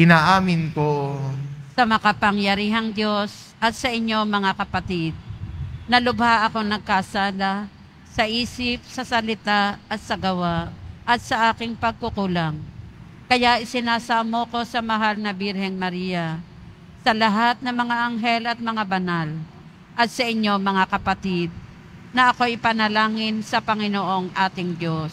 Inaamin ko sa makapangyarihang Diyos at sa inyo mga kapatid, nalubha ako ng kasala sa isip, sa salita at sa gawa at sa aking pagkukulang. Kaya isinasamo ko sa mahal na Birheng Maria, sa lahat ng mga anghel at mga banal, at sa inyo mga kapatid, na ako ipanalangin sa Panginoong ating Diyos.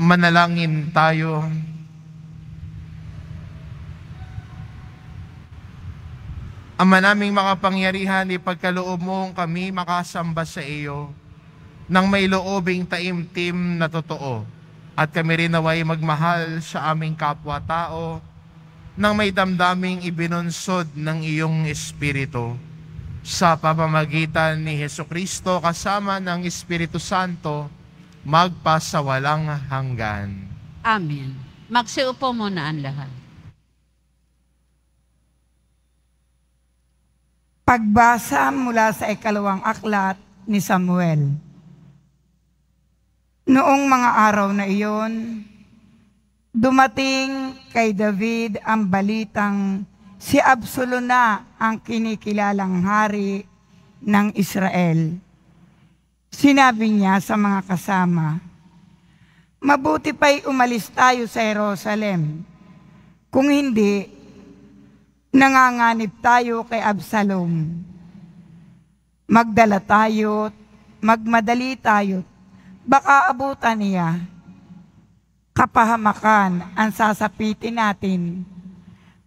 Manalangin tayo. Ama naming makapangyarihan, ipagkaloob mong kami makasamba sa iyo nang may loobing taimtim na totoo at kami rin naway magmahal sa aming kapwa-tao nang may damdaming ibinunsod ng iyong Espiritu sa pamamagitan ni Heso Kristo kasama ng Espiritu Santo magpasawalang hanggan. Amen. Magsiupo muna ang lahat. Pagbasa mula sa ikalawang aklat ni Samuel. Noong mga araw na iyon, dumating kay David ang balitang si Absalom na ang kinikilalang hari ng Israel Sinabi niya sa mga kasama, Mabuti pa'y umalis tayo sa Jerusalem. Kung hindi, nanganganib tayo kay Absalom. Magdala tayo, magmadali tayo, baka abutan niya. Kapahamakan ang sasapitin natin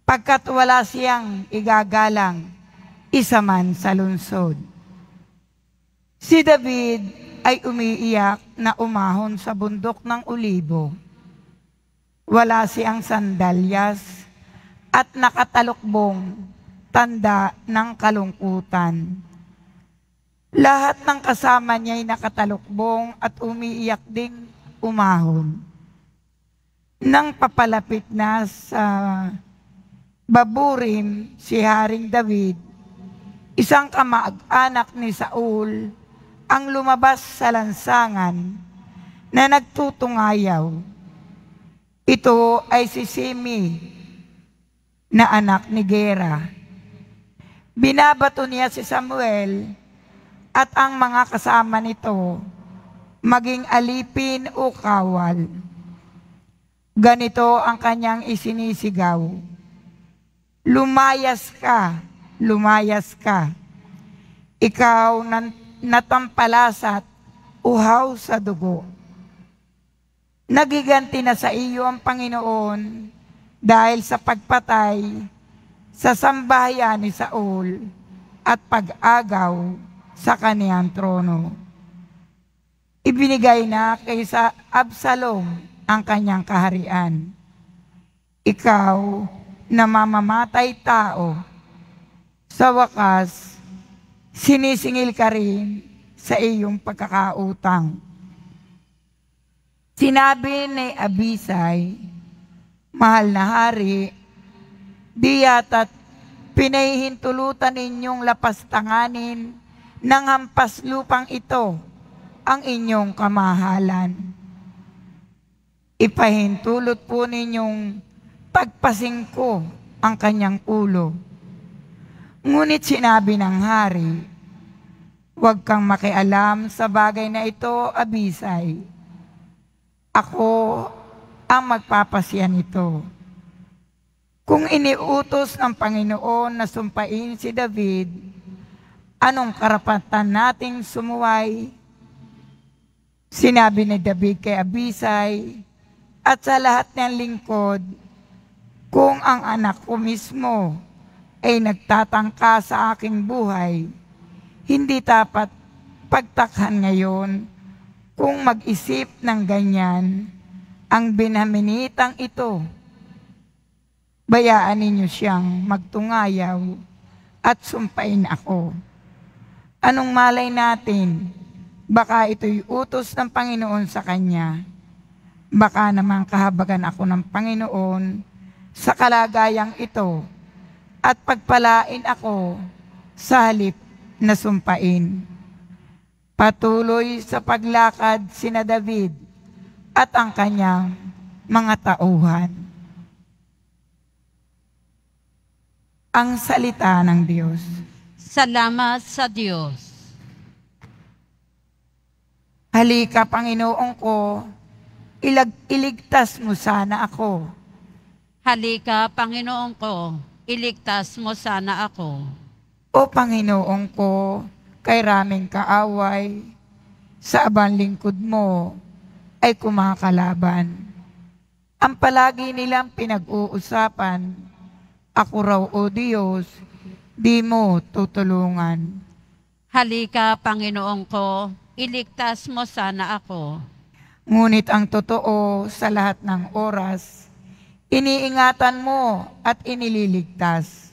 pagkat wala siyang igagalang isa man sa lungsod. Si David ay umiiyak na umahon sa bundok ng ulibo. Wala siyang sandalyas at nakatalukbong tanda ng kalungkutan. Lahat ng kasama niya ay nakatalukbong at umiiyak ding umahon. Nang papalapit na sa baburin si Haring David, isang kamag-anak ni Saul, ang lumabas sa lansangan na nagtutungayaw. Ito ay si Simi na anak ni Gera. Binabato niya si Samuel at ang mga kasama nito maging alipin o kawal. Ganito ang kanyang isinisigaw. Lumayas ka, lumayas ka. Ikaw ng natampalasat, uhaw sa dugo. Nagiganti na sa iyo ang Panginoon dahil sa pagpatay sa sambahayan ni Saul at pag-agaw sa kaniyang trono. Ibinigay na kay sa Absalom ang kanyang kaharian. Ikaw, na mamamatay tao, sa wakas, sinisingil ka rin sa iyong pagkakautang. Sinabi ni Abisay, Mahal na hari, di yata't pinahihintulutan ninyong lapastanganin ng hampas lupang ito ang inyong kamahalan. Ipahintulot po ninyong tagpasin ko ang kanyang ulo Ngunit sinabi ng hari, Huwag kang makialam sa bagay na ito, Abisay. Ako ang magpapasya nito. Kung iniutos ng Panginoon na sumpain si David, anong karapatan nating sumuway? Sinabi ni David kay Abisay at sa lahat ng lingkod, kung ang anak ko mismo ay nagtatangka sa aking buhay, hindi dapat pagtakhan ngayon kung mag-isip ng ganyan ang binaminitang ito. Bayaan ninyo siyang magtungayaw at sumpain ako. Anong malay natin? Baka ito'y utos ng Panginoon sa kanya. Baka naman kahabagan ako ng Panginoon sa kalagayang ito at pagpalain ako sa halip na sumpain. Patuloy sa paglakad sina David at ang kanyang mga tauhan. Ang salita ng Diyos. Salamat sa Diyos. Halika, Panginoon ko, ilag iligtas mo sana ako. Halika, Panginoon ko, iligtas mo sana ako. O Panginoon ko, kay raming kaaway, sa abang lingkod mo ay kumakalaban. Ang palagi nilang pinag-uusapan, ako raw o Diyos, di mo tutulungan. Halika, Panginoon ko, iligtas mo sana ako. Ngunit ang totoo sa lahat ng oras, iniingatan mo at inililigtas.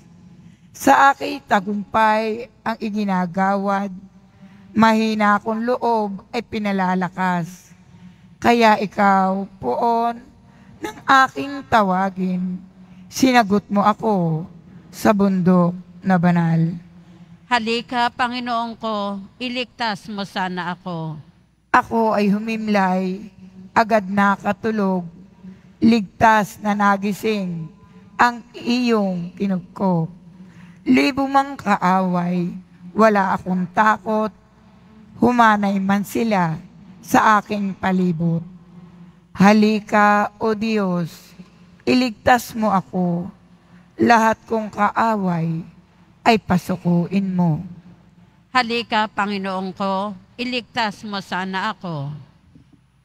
Sa aking tagumpay ang iginagawad, mahina akong loob ay pinalalakas. Kaya ikaw, poon, ng aking tawagin, sinagot mo ako sa bundok na banal. Halika, Panginoon ko, iligtas mo sana ako. Ako ay humimlay, agad na katulog ligtas na nagising ang iyong kinugkop. Libo mang kaaway, wala akong takot, humanay man sila sa aking palibot. Halika, O Diyos, iligtas mo ako, lahat kong kaaway ay pasukuin mo. Halika, Panginoon ko, iligtas mo sana ako.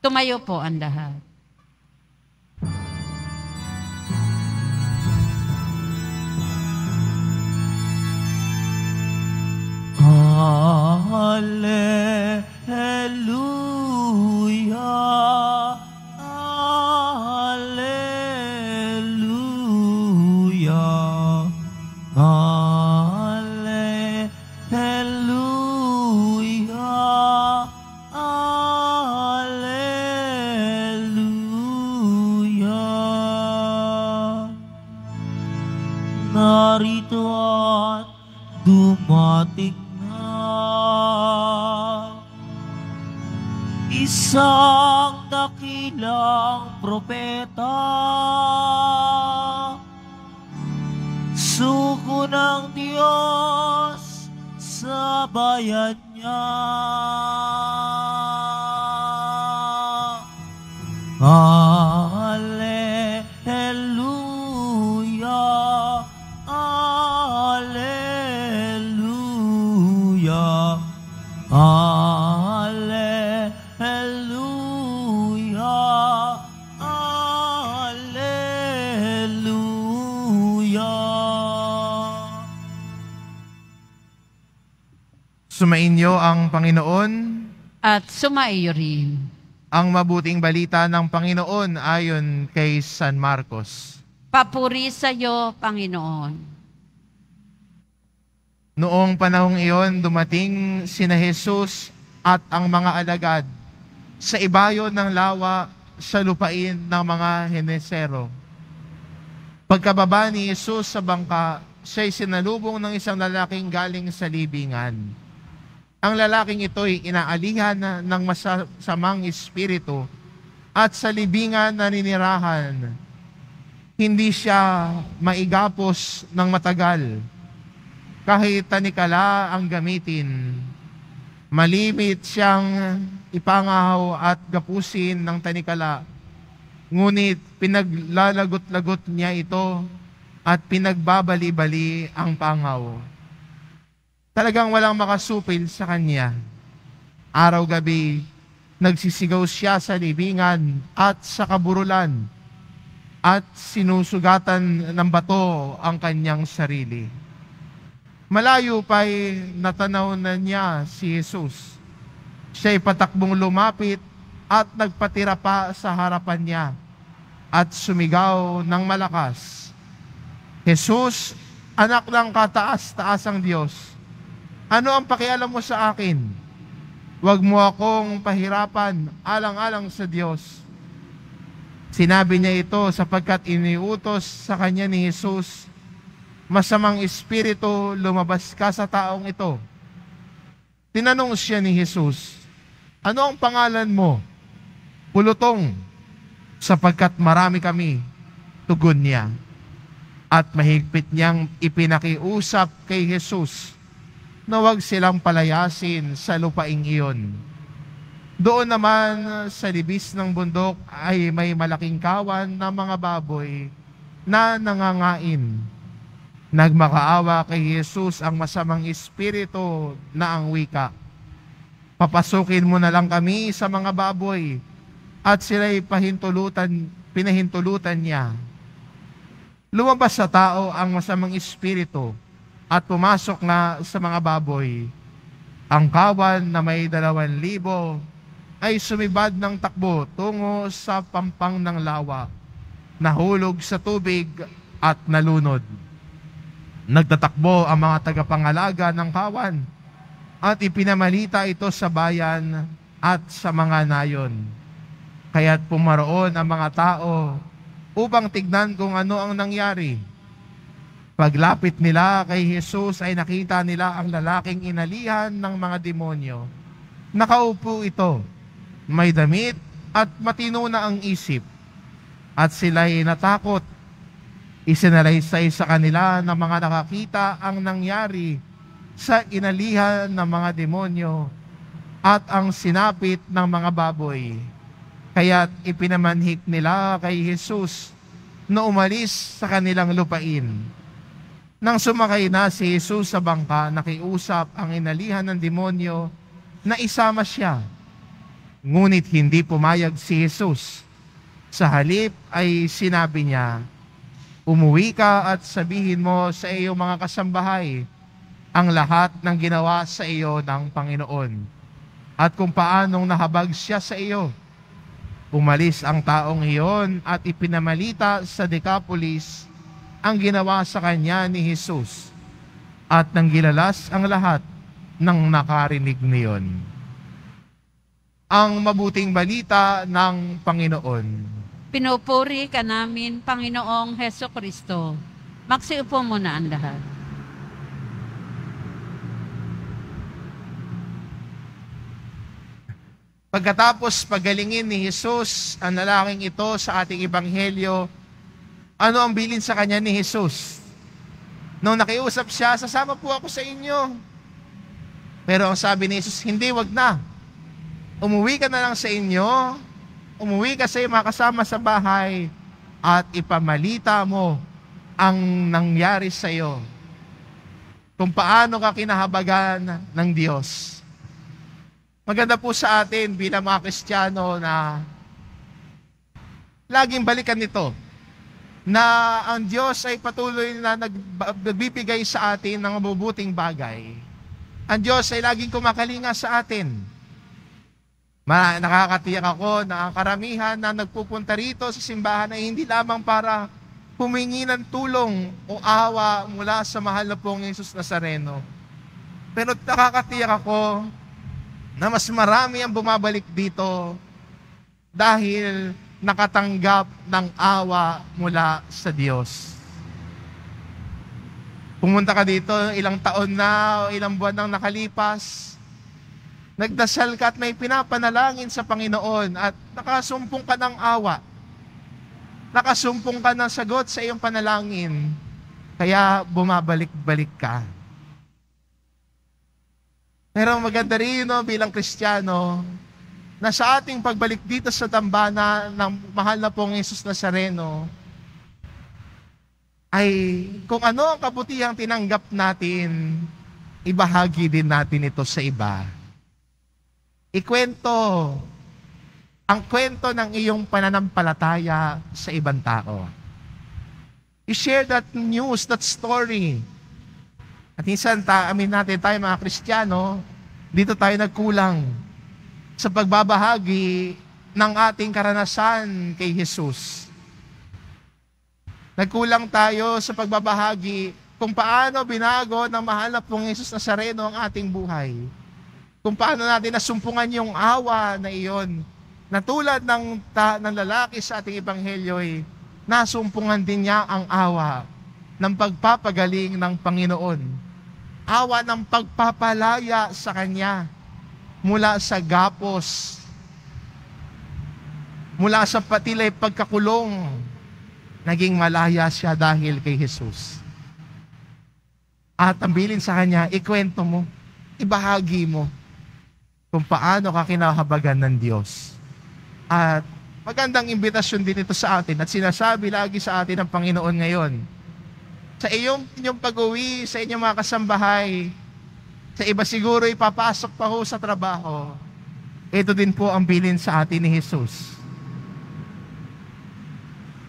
Tumayo po ang lahat. Hallelujah. Hallelujah. sumaiyo rin. Ang mabuting balita ng Panginoon ayon kay San Marcos. Papuri sa iyo, Panginoon. Noong panahong iyon, dumating sina Jesus at ang mga alagad sa ibayo ng lawa sa lupain ng mga Henesero. Pagkababa ni Jesus sa bangka, siya'y sinalubong ng isang lalaking galing sa libingan ang lalaking ito ay inaalihan ng masamang espiritu at sa libingan na ninirahan. Hindi siya maigapos ng matagal. Kahit tanikala ang gamitin, malimit siyang ipangahaw at gapusin ng tanikala. Ngunit pinaglalagot-lagot niya ito at pinagbabali-bali ang pangaw. Talagang walang makasupil sa kanya. Araw-gabi, nagsisigaw siya sa libingan at sa kaburulan at sinusugatan ng bato ang kanyang sarili. Malayo pa'y natanaw na niya si Jesus. Siya'y patakbong lumapit at nagpatira pa sa harapan niya at sumigaw ng malakas. Jesus, anak ng kataas-taasang Diyos, ano ang pakialam mo sa akin? Huwag mo akong pahirapan alang-alang sa Diyos. Sinabi niya ito sapagkat iniutos sa kanya ni Jesus, masamang espiritu, lumabas ka sa taong ito. Tinanong siya ni Jesus, ano ang pangalan mo? Pulutong, sapagkat marami kami, tugon niya. At mahigpit niyang ipinakiusap kay Jesus na huwag silang palayasin sa lupaing iyon. Doon naman ah, sa libis ng bundok ay may malaking kawan ng mga baboy na nangangain. Nagmakaawa kay Jesus ang masamang espiritu na ang wika. Papasukin mo na lang kami sa mga baboy at sila'y pahintulutan, pinahintulutan niya. Lumabas sa tao ang masamang espiritu at pumasok nga sa mga baboy. Ang kawan na may dalawang libo ay sumibad ng takbo tungo sa pampang ng lawa, nahulog sa tubig at nalunod. Nagtatakbo ang mga tagapangalaga ng kawan at ipinamalita ito sa bayan at sa mga nayon. Kaya't pumaroon ang mga tao upang tignan kung ano ang nangyari Paglapit nila kay Jesus ay nakita nila ang lalaking inalihan ng mga demonyo. Nakaupo ito, may damit at matino na ang isip. At sila ay natakot. Isinalaysay sa kanila ng mga nakakita ang nangyari sa inalihan ng mga demonyo at ang sinapit ng mga baboy. Kaya't ipinamanhik nila kay Jesus na umalis sa kanilang lupain nang sumakay na si Jesus sa bangka, nakiusap ang inalihan ng demonyo na isama siya. Ngunit hindi pumayag si Jesus. Sa halip ay sinabi niya, Umuwi ka at sabihin mo sa iyong mga kasambahay ang lahat ng ginawa sa iyo ng Panginoon at kung paanong nahabag siya sa iyo. Umalis ang taong iyon at ipinamalita sa Decapolis ang ginawa sa kanya ni Jesus at nang gilalas ang lahat ng nakarinig niyon. Ang mabuting balita ng Panginoon. Pinupuri ka namin, Panginoong Heso Kristo. Magsiupo muna ang lahat. Pagkatapos pagalingin ni Jesus ang lalaking ito sa ating ebanghelyo, ano ang bilin sa kanya ni Jesus? Nung nakiusap siya, sasama po ako sa inyo. Pero ang sabi ni Jesus, hindi, wag na. Umuwi ka na lang sa inyo, umuwi ka sa iyong mga sa bahay, at ipamalita mo ang nangyari sa iyo. Kung paano ka kinahabagan ng Diyos. Maganda po sa atin bilang mga Kristiyano na laging balikan nito na ang Diyos ay patuloy na nagbibigay sa atin ng mabubuting bagay. Ang Diyos ay laging kumakalinga sa atin. nakakatiyak ako na ang karamihan na nagpupunta rito sa simbahan ay hindi lamang para humingi ng tulong o awa mula sa mahal na pong Yesus Nazareno. Pero nakakatiyak ako na mas marami ang bumabalik dito dahil nakatanggap ng awa mula sa Diyos. Pumunta ka dito ilang taon na o ilang buwan nang nakalipas. Nagdasal ka at may pinapanalangin sa Panginoon at nakasumpong ka ng awa. Nakasumpong ka ng sagot sa iyong panalangin. Kaya bumabalik-balik ka. Pero maganda rin no, bilang Kristiyano, na sa ating pagbalik dito sa tambana ng mahal na pong Yesus Nazareno, ay kung ano ang kabutihang tinanggap natin, ibahagi din natin ito sa iba. Ikwento ang kwento ng iyong pananampalataya sa ibang tao. I-share that news, that story. At minsan, ta- amin natin tayo mga Kristiyano, dito tayo nagkulang sa pagbabahagi ng ating karanasan kay Jesus. Nagkulang tayo sa pagbabahagi kung paano binago ng mahal na pong Jesus Nazareno ang ating buhay. Kung paano natin nasumpungan yung awa na iyon na tulad ng, ta, ng lalaki sa ating ebanghelyo ay nasumpungan din niya ang awa ng pagpapagaling ng Panginoon. Awa ng pagpapalaya sa Kanya mula sa gapos, mula sa patilay pagkakulong, naging malaya siya dahil kay Jesus. At ang bilin sa kanya, ikwento mo, ibahagi mo kung paano ka kinahabagan ng Diyos. At magandang imbitasyon din ito sa atin at sinasabi lagi sa atin ng Panginoon ngayon. Sa iyong, inyong pag-uwi, sa inyong mga kasambahay, sa iba siguro ipapasok pa ho sa trabaho. Ito din po ang bilin sa atin ni Jesus.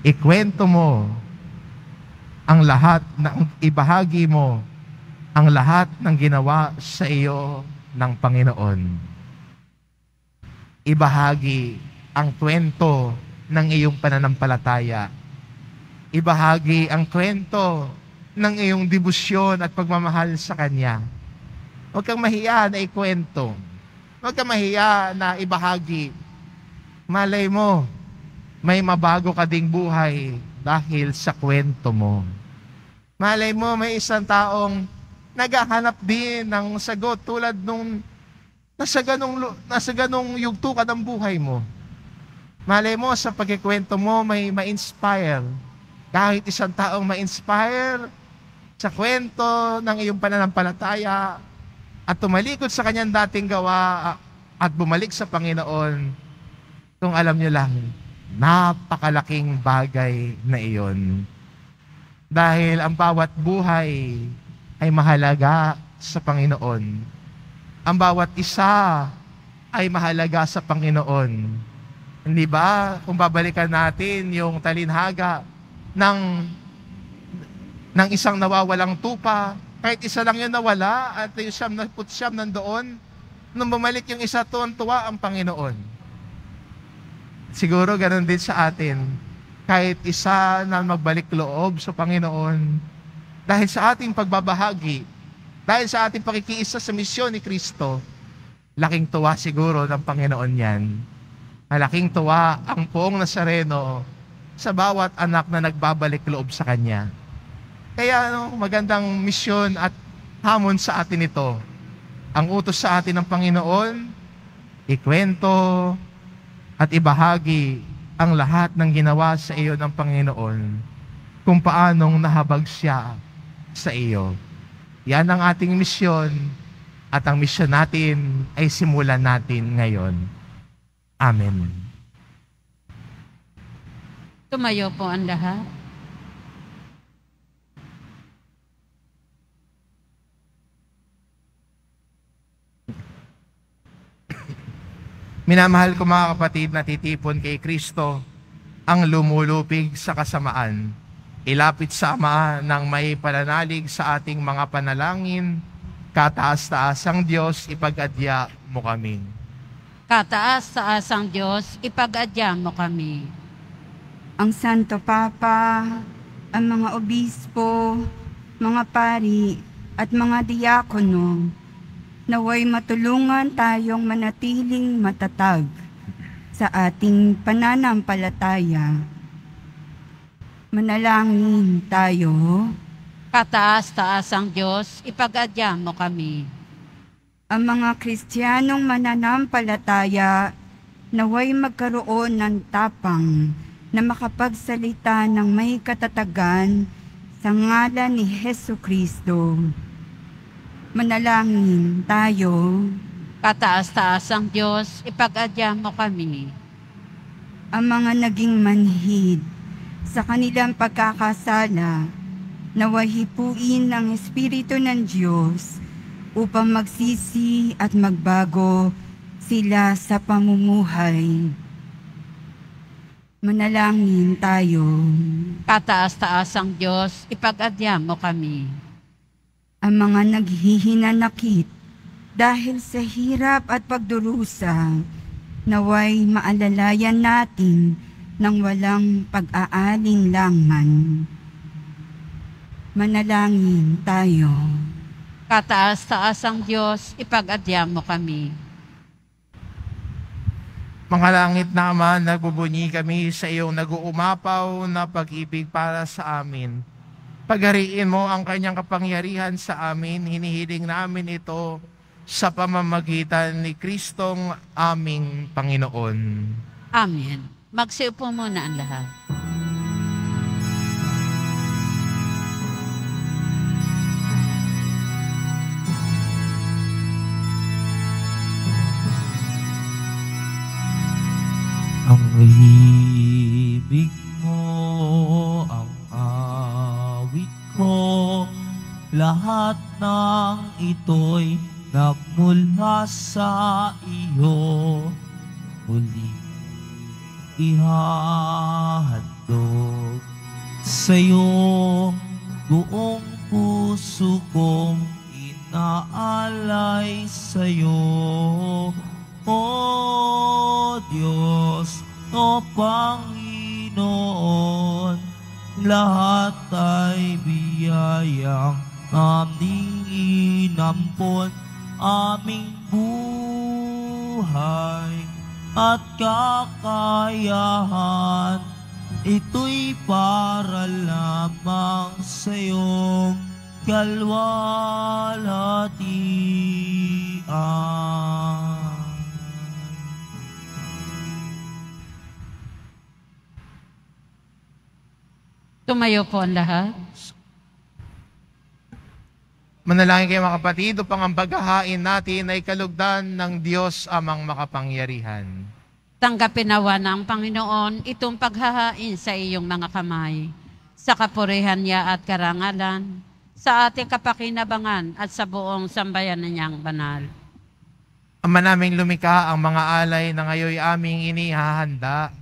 Ikwento mo ang lahat ng ibahagi mo ang lahat ng ginawa sa iyo ng Panginoon. Ibahagi ang kwento ng iyong pananampalataya. Ibahagi ang kwento ng iyong debosyon at pagmamahal sa Kanya Huwag kang mahiya na ikwento. Huwag kang mahiya na ibahagi. Malay mo, may mabago ka ding buhay dahil sa kwento mo. Malay mo, may isang taong naghahanap din ng sagot tulad nung nasa ganong, nasa ganong yugto ka ng buhay mo. Malay mo, sa pagkikwento mo, may ma-inspire. Kahit isang taong ma-inspire sa kwento ng iyong pananampalataya, at tumalikod sa kanyang dating gawa ah, at bumalik sa Panginoon, kung alam niyo lang, napakalaking bagay na iyon. Dahil ang bawat buhay ay mahalaga sa Panginoon. Ang bawat isa ay mahalaga sa Panginoon. Hindi ba? Kung babalikan natin yung talinhaga ng ng isang nawawalang tupa, kahit isa lang yun nawala at yung siyam na put putsyam nandoon, nung bumalik yung isa to, tuwa ang Panginoon. Siguro ganun din sa atin. Kahit isa na magbalik loob sa Panginoon, dahil sa ating pagbabahagi, dahil sa ating pakikiisa sa misyon ni Kristo, laking tuwa siguro ng Panginoon yan. Malaking tuwa ang poong Nazareno sa bawat anak na nagbabalik loob sa Kanya. Kaya ano, magandang misyon at hamon sa atin ito. Ang utos sa atin ng Panginoon, ikwento at ibahagi ang lahat ng ginawa sa iyo ng Panginoon kung paanong nahabag siya sa iyo. Yan ang ating misyon at ang misyon natin ay simulan natin ngayon. Amen. Tumayo po ang lahat. Minamahal ko mga kapatid na titipon kay Kristo ang lumulupig sa kasamaan. Ilapit sama ng may pananalig sa ating mga panalangin, kataas-taas ang Diyos, ipagadya mo kami. Kataas-taas ang Diyos, ipagadya mo kami. Ang Santo Papa, ang mga obispo, mga pari, at mga diakono, naway matulungan tayong manatiling matatag sa ating pananampalataya. Manalangin tayo. Kataas-taas ang Diyos, ipagadya mo kami. Ang mga Kristiyanong mananampalataya, naway magkaroon ng tapang na makapagsalita ng may katatagan sa ngalan ni Heso Kristo. Manalangin tayo. Kataas-taas ang Diyos, ipagadya mo kami. Ang mga naging manhid sa kanilang pagkakasala, nawahipuin ng Espiritu ng Diyos upang magsisi at magbago sila sa pamumuhay. Manalangin tayo. Kataas-taas ang Diyos, ipagadya mo kami ang mga naghihinanakit dahil sa hirap at pagdurusa naway maalalayan natin ng walang pag-aalinlangan. Manalangin tayo. Kataas-taas ang Diyos, ipag-adya mo kami. Mga langit naman, nagbubunyi kami sa iyong naguumapaw na pag-ibig para sa amin Paghariin mo ang kanyang kapangyarihan sa amin. Hinihiling namin ito sa pamamagitan ni Kristong aming Panginoon. Amen. Magsiupo muna ang lahat. Ang ibig Lahat ng ito'y nagmula sa iyo Muli ihahandog sa'yo Buong puso kong inaalay iyo. O Diyos, O Panginoon Lahat ay biyayang aming inampon, aming buhay at kakayahan. Ito'y para lamang sa iyong kalwalhatian. Tumayo po ang lahat. Manalangin kayo mga kapatid upang ang paghahain natin ay kalugdan ng Diyos amang makapangyarihan. Tanggapin nawa ng Panginoon itong paghahain sa iyong mga kamay, sa kapurihan niya at karangalan, sa ating kapakinabangan at sa buong sambayanan niyang banal. Ama naming lumika ang mga alay na ngayoy aming inihahanda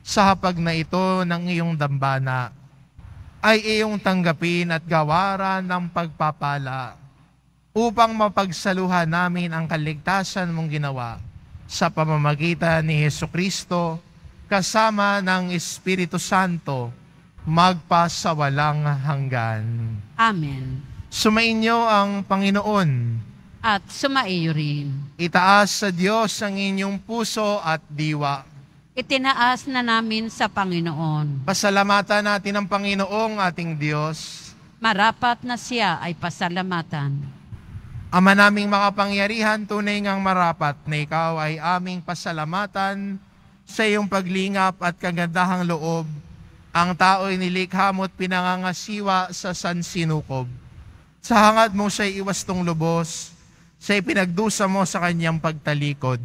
sa hapag na ito ng iyong dambana ay iyong tanggapin at gawaran ng pagpapala upang mapagsaluhan namin ang kaligtasan mong ginawa sa pamamagitan ni Heso Kristo kasama ng Espiritu Santo magpasawalang hanggan. Amen. Sumainyo ang Panginoon. At sumaiyo rin. Itaas sa Diyos ang inyong puso at diwa itinaas na namin sa Panginoon. Pasalamatan natin ang Panginoong ating Diyos. Marapat na siya ay pasalamatan. Ama naming makapangyarihan, tunay ngang marapat na ikaw ay aming pasalamatan sa iyong paglingap at kagandahang loob. Ang tao'y nilikha mo't pinangangasiwa sa sansinukob. Sa hangad mo siya'y iwastong lubos, siya'y pinagdusa mo sa kanyang pagtalikod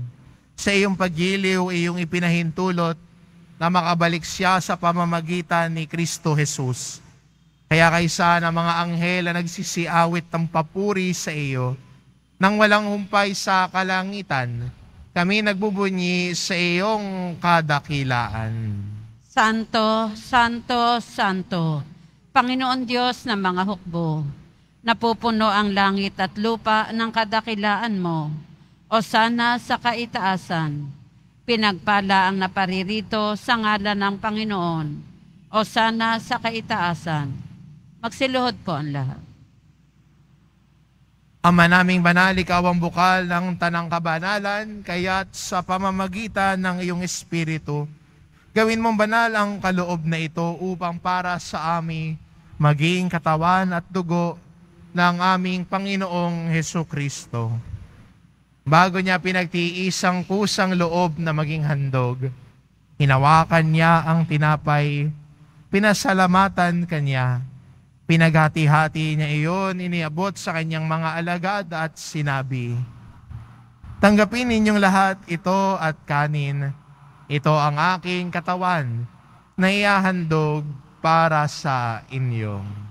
sa iyong paggiliw, iyong ipinahintulot na makabalik siya sa pamamagitan ni Kristo Jesus. Kaya kaysa na mga anghel na nagsisiawit ng papuri sa iyo, nang walang humpay sa kalangitan, kami nagbubunyi sa iyong kadakilaan. Santo, Santo, Santo, Panginoon Diyos ng mga hukbo, napupuno ang langit at lupa ng kadakilaan mo o sana sa kaitaasan. Pinagpala ang naparirito sa ngalan ng Panginoon o sana sa kaitaasan. Magsiluhod po ang lahat. Ama naming banal, ikaw ang bukal ng tanang kabanalan, kaya't sa pamamagitan ng iyong Espiritu, gawin mong banal ang kaloob na ito upang para sa amin maging katawan at dugo ng aming Panginoong Heso Kristo. Bago niya pinagtiis kusang loob na maging handog, hinawakan niya ang tinapay, pinasalamatan kanya, pinaghati hati niya iyon, iniabot sa kanyang mga alagad at sinabi, Tanggapin ninyong lahat ito at kanin. Ito ang aking katawan na iahandog para sa inyong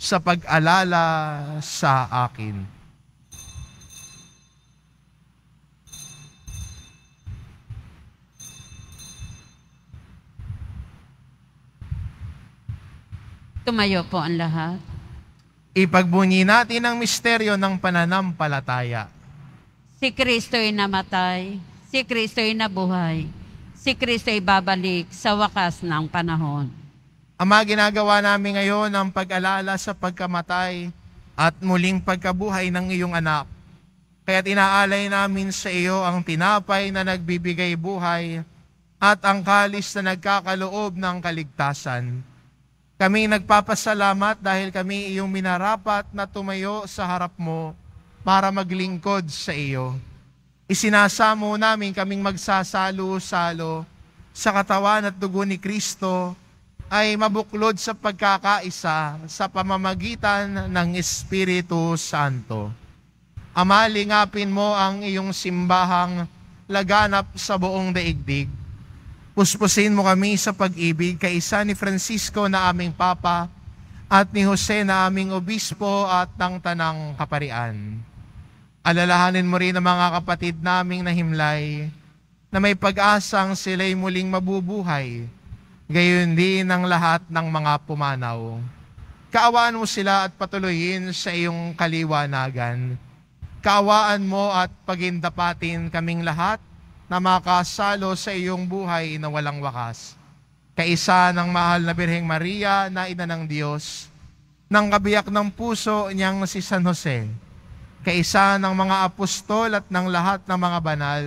sa pag-alala sa akin. Tumayo po ang lahat. Ipagbunyi natin ang misteryo ng pananampalataya. Si Kristo'y namatay, si Kristo'y nabuhay, si Kristo'y babalik sa wakas ng panahon. Ama, ginagawa namin ngayon ang pag-alala sa pagkamatay at muling pagkabuhay ng iyong anak. Kaya't inaalay namin sa iyo ang tinapay na nagbibigay buhay at ang kalis na nagkakaloob ng kaligtasan. Kami nagpapasalamat dahil kami iyong minarapat na tumayo sa harap mo para maglingkod sa iyo. Isinasamo namin kaming magsasalo-salo sa katawan at dugo ni Kristo ay mabuklod sa pagkakaisa sa pamamagitan ng Espiritu Santo. Ama, mo ang iyong simbahang laganap sa buong daigdig. Puspusin mo kami sa pag-ibig kay kaisa ni Francisco na aming Papa at ni Jose na aming Obispo at ng Tanang Kaparian. Alalahanin mo rin ang mga kapatid naming na himlay na may pag-asang sila'y muling mabubuhay gayon din ang lahat ng mga pumanaw. Kaawaan mo sila at patuloyin sa iyong kaliwanagan. Kaawaan mo at pagindapatin kaming lahat na makasalo sa iyong buhay na walang wakas. Kaisa ng mahal na Birheng Maria na ina ng Diyos, ng kabiyak ng puso niyang si San Jose, kaisa ng mga apostol at ng lahat ng mga banal,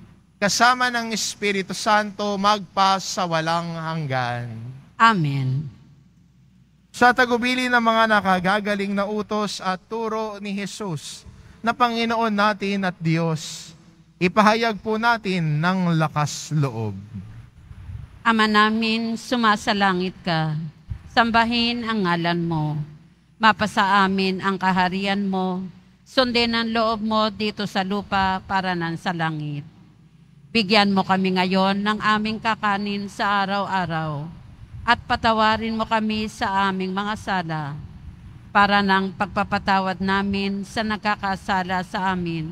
kasama ng Espiritu Santo magpa sa walang hanggan. Amen. Sa tagubili ng mga nakagagaling na utos at turo ni Jesus na Panginoon natin at Diyos, ipahayag po natin ng lakas loob. Ama namin, sumasalangit ka. Sambahin ang ngalan mo. Mapasa amin ang kaharian mo. Sundin ang loob mo dito sa lupa para nang sa langit. Bigyan mo kami ngayon ng aming kakanin sa araw-araw at patawarin mo kami sa aming mga sala para ng pagpapatawad namin sa nakakasala sa amin.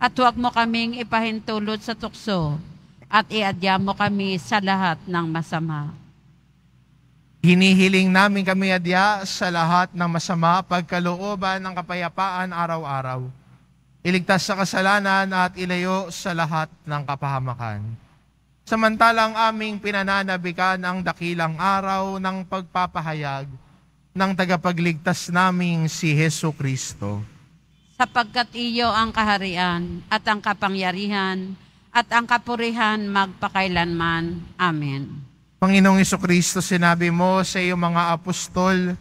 At huwag mo kaming ipahintulot sa tukso at iadya mo kami sa lahat ng masama. Hinihiling namin kami adya sa lahat ng masama pagkalooban ng kapayapaan araw-araw iligtas sa kasalanan at ilayo sa lahat ng kapahamakan. Samantalang aming pinananabikan ang dakilang araw ng pagpapahayag ng tagapagligtas naming si Heso Kristo. Sapagkat iyo ang kaharian at ang kapangyarihan at ang kapurihan magpakailanman. Amen. Panginoong Iso Kristo, sinabi mo sa iyong mga apostol,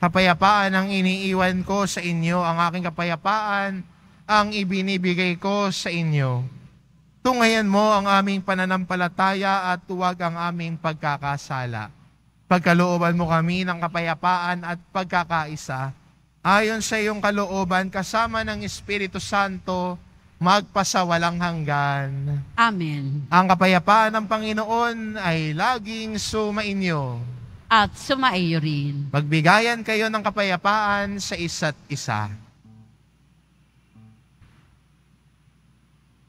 kapayapaan ang iniiwan ko sa inyo, ang aking kapayapaan ang ibinibigay ko sa inyo. Tungayan mo ang aming pananampalataya at tuwag ang aming pagkakasala. Pagkalooban mo kami ng kapayapaan at pagkakaisa, ayon sa iyong kalooban kasama ng Espiritu Santo, magpasawalang hanggan. Amen. Ang kapayapaan ng Panginoon ay laging sumainyo. At sumaiyo rin. Magbigayan kayo ng kapayapaan sa isa't isa.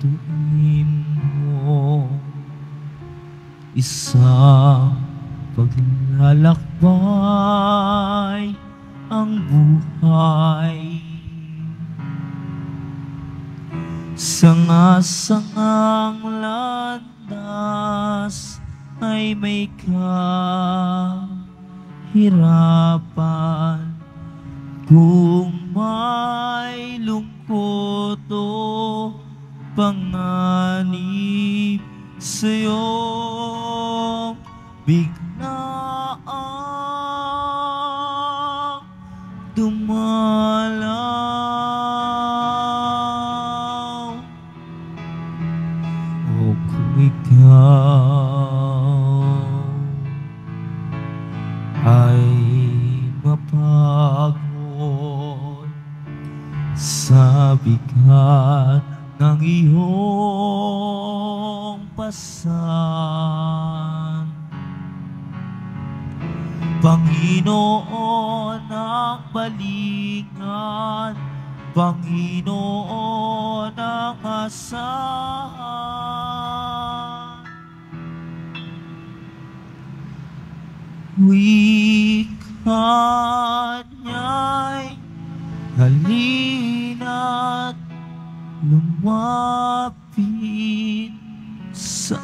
tuwin mo isa paglalakbay ang buhay Sangasangang landas ay may kahirapan Kung panganib sa'yo. Ginoo ng asahan. Wika niya'y halina't lumapit sa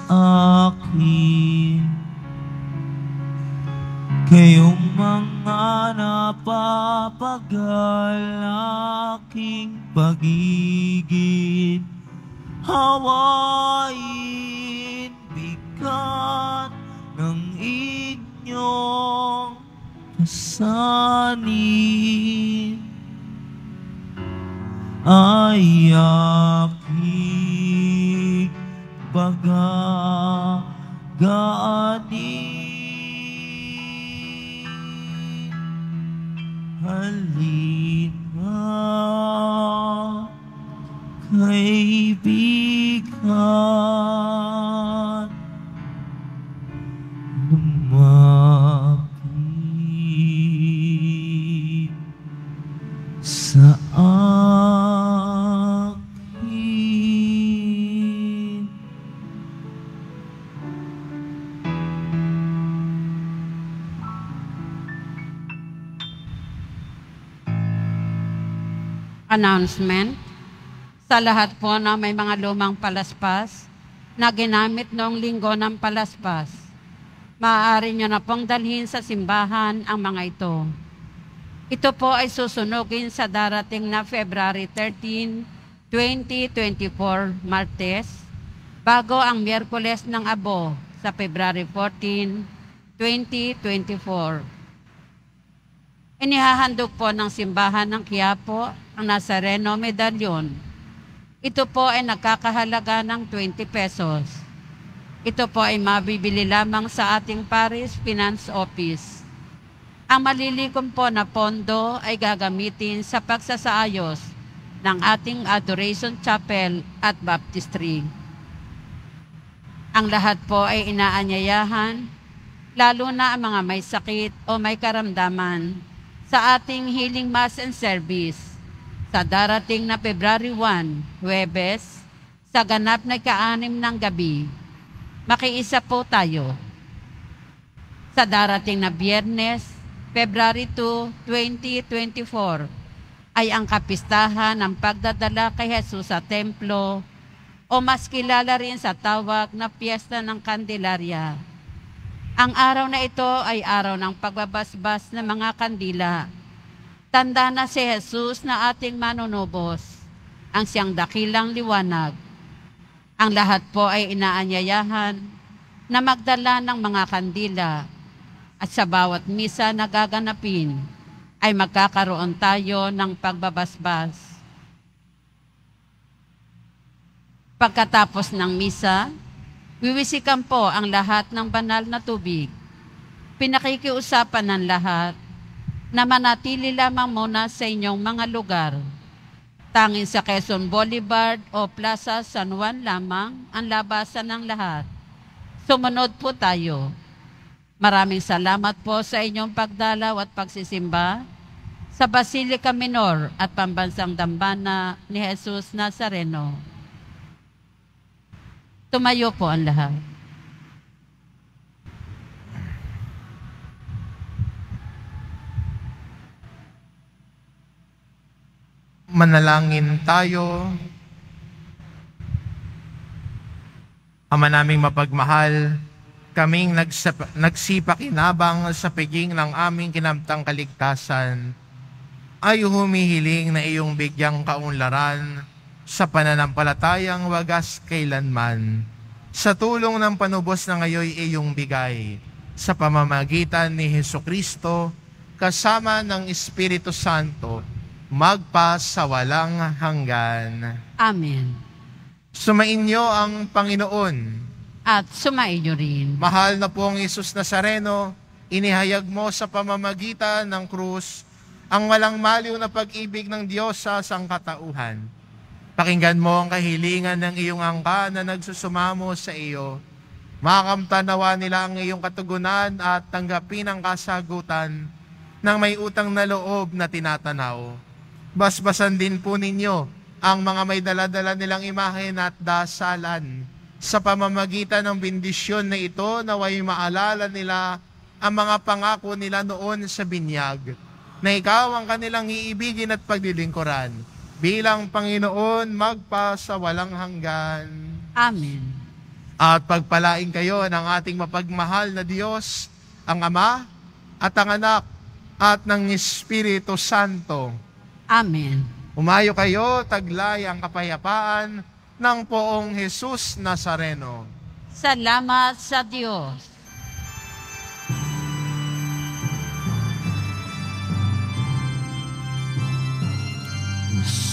akin. Kayong mga napapagala pag-ibigin, hawain, bigat ng inyong pasanin ay aking bagagaanin. announcement sa lahat po na may mga lumang palaspas na ginamit noong linggo ng palaspas. Maaari nyo na pong dalhin sa simbahan ang mga ito. Ito po ay susunugin sa darating na February 13, 2024, Martes, bago ang Miyerkules ng Abo sa February 14, 2024. Inihahandog po ng simbahan ng Quiapo ang Nazareno Medallion. Ito po ay nakakahalaga ng 20 pesos. Ito po ay mabibili lamang sa ating Paris Finance Office. Ang malilikom po na pondo ay gagamitin sa pagsasaayos ng ating Adoration Chapel at Baptistry. Ang lahat po ay inaanyayahan, lalo na ang mga may sakit o may karamdaman sa ating healing mass and service sa darating na February 1, Huwebes, sa ganap na kaanim ng gabi. Makiisa po tayo. Sa darating na Biyernes, February 2, 2024, ay ang kapistahan ng pagdadala kay Jesus sa templo o mas kilala rin sa tawag na piyesta ng Candelaria ang araw na ito ay araw ng pagbabasbas ng mga kandila. Tanda na si Jesus na ating manunubos, ang siyang dakilang liwanag. Ang lahat po ay inaanyayahan na magdala ng mga kandila at sa bawat misa na gaganapin ay magkakaroon tayo ng pagbabasbas. Pagkatapos ng misa, Wiwisikan po ang lahat ng banal na tubig. Pinakikiusapan ng lahat na manatili lamang muna sa inyong mga lugar. Tangin sa Quezon Boulevard o Plaza San Juan lamang ang labasan ng lahat. Sumunod po tayo. Maraming salamat po sa inyong pagdalaw at pagsisimba sa Basilica Minor at Pambansang Dambana ni Jesus Nazareno. Tumayo po ang lahat. Manalangin tayo. Ama naming mapagmahal, kaming nagsap- nagsipakinabang sa piging ng aming kinamtang kaligtasan, ay humihiling na iyong bigyang kaunlaran sa pananampalatayang wagas kailanman, sa tulong ng panubos na ngayoy iyong bigay, sa pamamagitan ni Heso Kristo, kasama ng Espiritu Santo, magpa sa walang hanggan. Amen. Sumainyo ang Panginoon. At sumainyo rin. Mahal na pong Isus Nazareno, inihayag mo sa pamamagitan ng krus ang walang maliw na pag-ibig ng Diyos sa sangkatauhan Pakinggan mo ang kahilingan ng iyong angka na nagsusumamo sa iyo. Makamtanawa nila ang iyong katugunan at tanggapin ang kasagutan ng may utang na loob na tinatanaw. Basbasan din po ninyo ang mga may daladala nilang imahen at dasalan sa pamamagitan ng bendisyon na ito naway maalala nila ang mga pangako nila noon sa binyag na ikaw ang kanilang iibigin at paglilingkuran bilang Panginoon magpa sa walang hanggan. Amen. At pagpalain kayo ng ating mapagmahal na Diyos, ang Ama at ang Anak at ng Espiritu Santo. Amen. Umayo kayo, taglay ang kapayapaan ng poong Jesus Nazareno. Salamat sa Diyos.